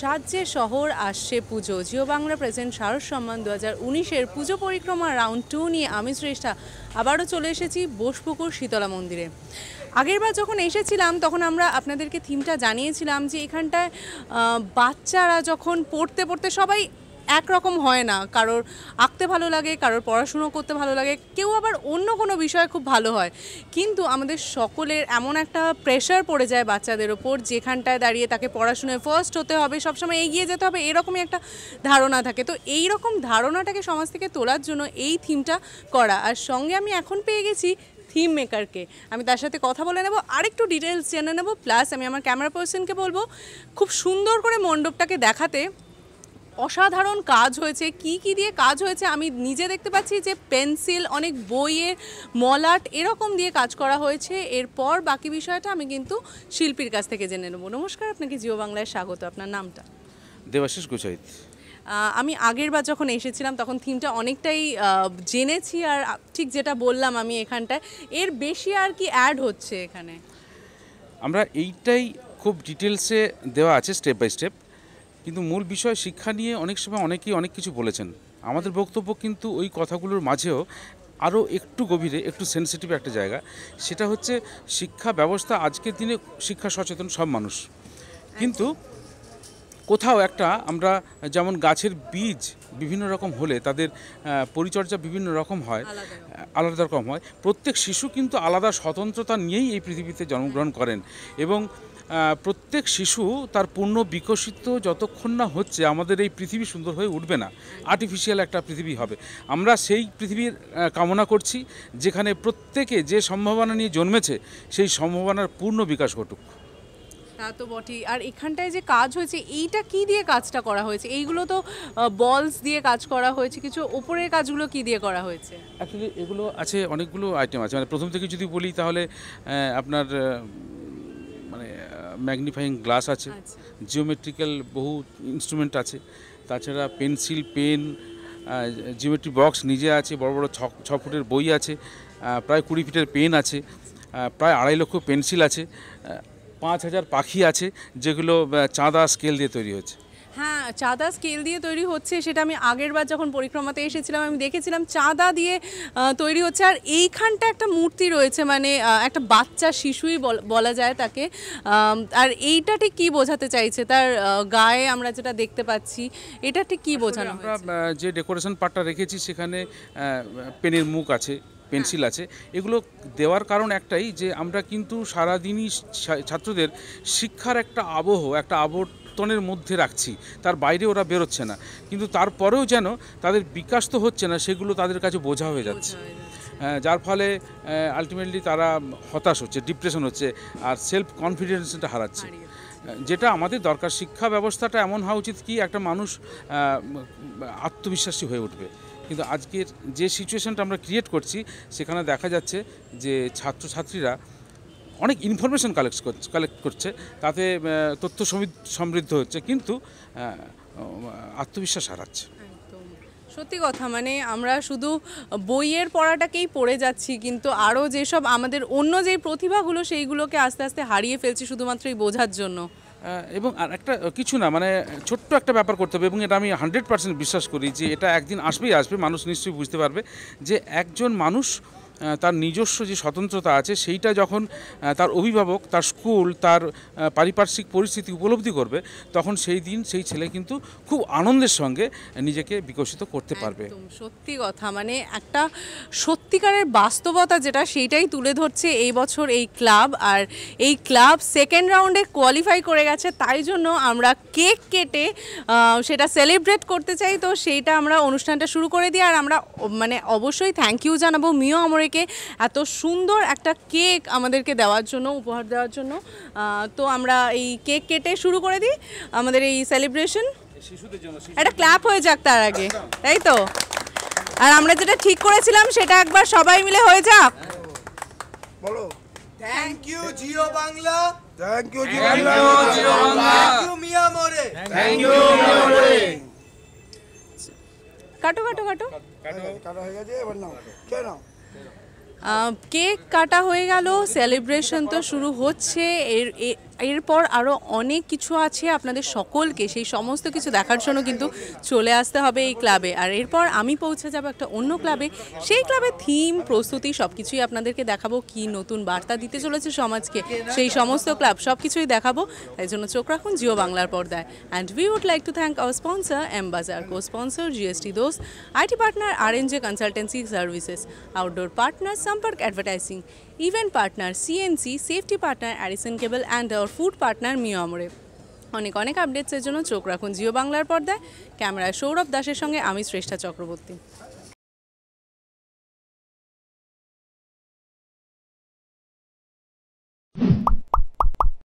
সাজ্যে শহর আসছে পুজো জিও বাংলা প্রেজেন্ট সারস সম্মান দু হাজার উনিশের পুজো পরিক্রমা রাউন্ড টু নিয়ে আমি শ্রেষ্ঠা আবারও চলে এসেছি বোসপুকুর শীতলা মন্দিরে আগেরবার যখন এসেছিলাম তখন আমরা আপনাদেরকে থিমটা জানিয়েছিলাম যে এখানটায় বাচ্চারা যখন পড়তে পড়তে সবাই একরকম হয় না কারোর আঁকতে ভালো লাগে কারোর পড়াশুনো করতে ভালো লাগে কেউ আবার অন্য কোনো বিষয়ে খুব ভালো হয় কিন্তু আমাদের সকলের এমন একটা প্রেশার পড়ে যায় বাচ্চাদের ওপর যেখানটায় দাঁড়িয়ে তাকে পড়াশুনোয় ফার্স্ট হতে হবে সবসময় এগিয়ে যেতে হবে এরকমই একটা ধারণা থাকে তো এই রকম ধারণাটাকে সমাজ থেকে তোলার জন্য এই থিমটা করা আর সঙ্গে আমি এখন পেয়ে গেছি থিম মেকারকে আমি তার সাথে কথা বলে নেব আরেকটু ডিটেলস জেনে নেবো প্লাস আমি আমার ক্যামেরা পার্সনকে বলবো খুব সুন্দর করে মণ্ডপটাকে দেখাতে অসাধারণ কাজ হয়েছে কি কি দিয়ে কাজ হয়েছে আমি নিজে দেখতে পাচ্ছি যে পেন্সিল অনেক বইয়ের মলাট এরকম দিয়ে কাজ করা হয়েছে এরপর বাকি বিষয়টা আমি কিন্তু শিল্পীর কাছ থেকে জেনে নেব নমস্কার আপনাকে জিও বাংলায় স্বাগত আপনার নামটা দেবাশিস গুচাইত আমি আগের বার যখন এসেছিলাম তখন থিমটা অনেকটাই জেনেছি আর ঠিক যেটা বললাম আমি এখানটায় এর বেশি আর কি অ্যাড হচ্ছে এখানে আমরা এইটাই খুব ডিটেলসে দেওয়া আছে স্টেপ বাই স্টেপ কিন্তু মূল বিষয় শিক্ষা নিয়ে অনেক সময় অনেকেই অনেক কিছু বলেছেন আমাদের বক্তব্য কিন্তু ওই কথাগুলোর মাঝেও আরও একটু গভীরে একটু সেন্সিটিভ একটা জায়গা সেটা হচ্ছে শিক্ষা ব্যবস্থা আজকের দিনে শিক্ষা সচেতন সব মানুষ কিন্তু কোথাও একটা আমরা যেমন গাছের বীজ বিভিন্ন রকম হলে তাদের পরিচর্যা বিভিন্ন রকম হয় আলাদা রকম হয় প্রত্যেক শিশু কিন্তু আলাদা স্বতন্ত্রতা নিয়েই এই পৃথিবীতে জন্মগ্রহণ করেন এবং প্রত্যেক শিশু তার পূর্ণ বিকশিত যতক্ষণ না হচ্ছে আমাদের এই পৃথিবী সুন্দর হয়ে উঠবে না আর্টিফিশিয়াল একটা পৃথিবী হবে আমরা সেই পৃথিবীর কামনা করছি যেখানে প্রত্যেকে যে সম্ভাবনা নিয়ে জন্মেছে সেই সম্ভাবনার পূর্ণ বিকাশ ঘটুক তা তো বটেই আর এখানটায় যে কাজ হয়েছে এইটা কি দিয়ে কাজটা করা হয়েছে এইগুলো তো বলস দিয়ে কাজ করা হয়েছে কিছু ওপরের কাজগুলো কি দিয়ে করা হয়েছে অ্যাকচুয়ালি এগুলো আছে অনেকগুলো আইটেম আছে মানে প্রথম থেকে যদি বলি তাহলে আপনার মানে ম্যাগনিফাইং গ্লাস আছে জিওমেট্রিক্যাল আচ্ছা। বহু ইনস্ট্রুমেন্ট আছে তাছাড়া পেন্সিল পেন জিওমেট্রি বক্স নিজে আছে বড় বড় ছ ছ ফুটের বই আছে প্রায় কুড়ি ফিটের পেন আছে প্রায় আড়াই লক্ষ পেন্সিল আছে পাঁচ হাজার পাখি আছে যেগুলো চাঁদা স্কেল দিয়ে তৈরি হচ্ছে হ্যাঁ চাঁদা স্কেল দিয়ে তৈরি হচ্ছে সেটা আমি আগের বার যখন পরিক্রমাতে এসেছিলাম আমি দেখেছিলাম চাঁদা দিয়ে তৈরি হচ্ছে আর এইখানটা একটা মূর্তি রয়েছে মানে একটা বাচ্চা শিশুই বলা যায় তাকে আর এইটা ঠিক কী বোঝাতে চাইছে তার গায়ে আমরা যেটা দেখতে পাচ্ছি এটা ঠিক কী বোঝানো আমরা যে ডেকোরেশন পার্টটা রেখেছি সেখানে পেনের মুখ আছে পেন্সিল হ্যাঁ। আছে এগুলো দেওয়ার কারণ একটাই যে আমরা কিন্তু সারাদিনই ছাত্রদের শিক্ষার একটা আবহ একটা আবর্ত আয়তনের মধ্যে রাখছি তার বাইরে ওরা বেরোচ্ছে না কিন্তু তারপরেও যেন তাদের বিকাশ তো হচ্ছে না সেগুলো তাদের কাছে বোঝা হয়ে যাচ্ছে হ্যাঁ, যার ফলে আলটিমেটলি তারা হতাশ হচ্ছে ডিপ্রেশন হচ্ছে আর সেলফ কনফিডেন্সটা হারাচ্ছে যেটা আমাদের দরকার শিক্ষা ব্যবস্থাটা এমন হওয়া উচিত কি একটা মানুষ আত্মবিশ্বাসী হয়ে উঠবে কিন্তু আজকের যে সিচুয়েশনটা আমরা ক্রিয়েট করছি সেখানে দেখা যাচ্ছে যে ছাত্রছাত্রীরা অনেক ইনফরমেশন কালেক্ট করছে কালেক্ট করছে তাতে তথ্য সমৃদ্ধ হচ্ছে কিন্তু আত্মবিশ্বাস হারাচ্ছে সত্যি কথা মানে আমরা শুধু বইয়ের পড়াটাকেই পড়ে যাচ্ছি কিন্তু আরও যেসব আমাদের অন্য যে প্রতিভাগুলো সেইগুলোকে আস্তে আস্তে হারিয়ে ফেলছি শুধুমাত্র এই বোঝার জন্য এবং আর একটা কিছু না মানে ছোট্ট একটা ব্যাপার করতে হবে এবং এটা আমি হান্ড্রেড পার্সেন্ট বিশ্বাস করি যে এটা একদিন আসবেই আসবে মানুষ নিশ্চয়ই বুঝতে পারবে যে একজন মানুষ তার নিজস্ব যে স্বতন্ত্রতা আছে সেইটা যখন তার অভিভাবক তার স্কুল তার পারিপার্শ্বিক পরিস্থিতি উপলব্ধি করবে তখন সেই দিন সেই ছেলে কিন্তু খুব আনন্দের সঙ্গে নিজেকে বিকশিত করতে পারবে সত্যি কথা মানে একটা সত্যিকারের বাস্তবতা যেটা সেইটাই তুলে ধরছে এই বছর এই ক্লাব আর এই ক্লাব সেকেন্ড রাউন্ডে কোয়ালিফাই করে গেছে তাই জন্য আমরা কেক কেটে সেটা সেলিব্রেট করতে চাই তো সেইটা আমরা অনুষ্ঠানটা শুরু করে দিই আর আমরা মানে অবশ্যই থ্যাংক ইউ জানাবো মিও আমার থেকে এত সুন্দর একটা কেক আমাদেরকে দেওয়ার জন্য উপহার দেওয়ার জন্য তো আমরা এই কেক কেটে শুরু করে দিই আমাদের এই সেলিব্রেশন একটা ক্ল্যাপ হয়ে যাক তার আগে তাই তো আর আমরা যেটা ঠিক করেছিলাম সেটা একবার সবাই মিলে হয়ে যাক বলো thank you Jio Bangla thank you Jio Bangla thank you Mio Amore thank you Mio মোরে কাটো কাটো কাটো কাটো হয়ে গেছে এবার নাও কে নাও কেক কাটা হয়ে গেল সেলিব্রেশন তো শুরু হচ্ছে এর এরপর আরও অনেক কিছু আছে আপনাদের সকলকে সেই সমস্ত কিছু দেখার জন্য কিন্তু চলে আসতে হবে এই ক্লাবে আর এরপর আমি পৌঁছে যাব একটা অন্য ক্লাবে সেই ক্লাবে থিম প্রস্তুতি সব কিছুই আপনাদেরকে দেখাবো কি নতুন বার্তা দিতে চলেছে সমাজকে সেই সমস্ত ক্লাব সব কিছুই দেখাবো তাই জন্য চোখ রাখুন জিও বাংলার পর্দায় and we would like to thank our sponsor অ্যাম্বাজার কো স্পন্সর জিএসটি দোস IT partner R N J consultancy services outdoor partner Samparka advertising event partner CNC safety partner অ্যারিসন cable and our food partner মিয়ামরে অনেক অনেক আপডেটসের জন্য চোখ রাখুন জিও বাংলার পর্দায় ক্যামেরায় সৌরভ দাসের সঙ্গে আমি শ্রেষ্ঠা চক্রবর্তী